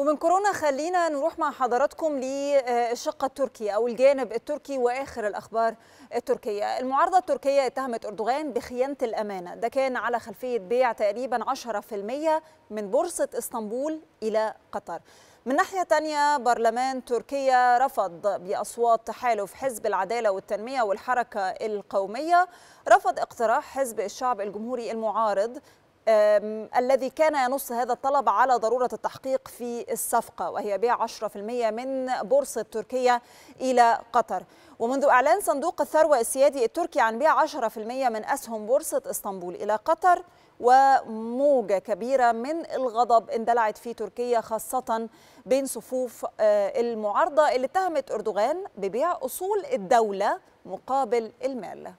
ومن كورونا خلينا نروح مع حضراتكم للشقة التركي او الجانب التركي واخر الاخبار التركيه. المعارضه التركيه اتهمت اردوغان بخيانه الامانه، ده كان على خلفيه بيع تقريبا 10% من بورصه اسطنبول الى قطر. من ناحية تانية برلمان تركيا رفض بأصوات تحالف حزب العدالة والتنمية والحركة القومية رفض اقتراح حزب الشعب الجمهوري المعارض الذي كان ينص هذا الطلب على ضرورة التحقيق في الصفقة وهي بيع 10% من بورصة تركيا إلى قطر ومنذ إعلان صندوق الثروة السيادي التركي عن بيع 10% من أسهم بورصة اسطنبول إلى قطر وموجة كبيرة من الغضب اندلعت في تركيا خاصة بين صفوف آه، المعارضة اللي اتهمت أردوغان ببيع أصول الدولة مقابل المال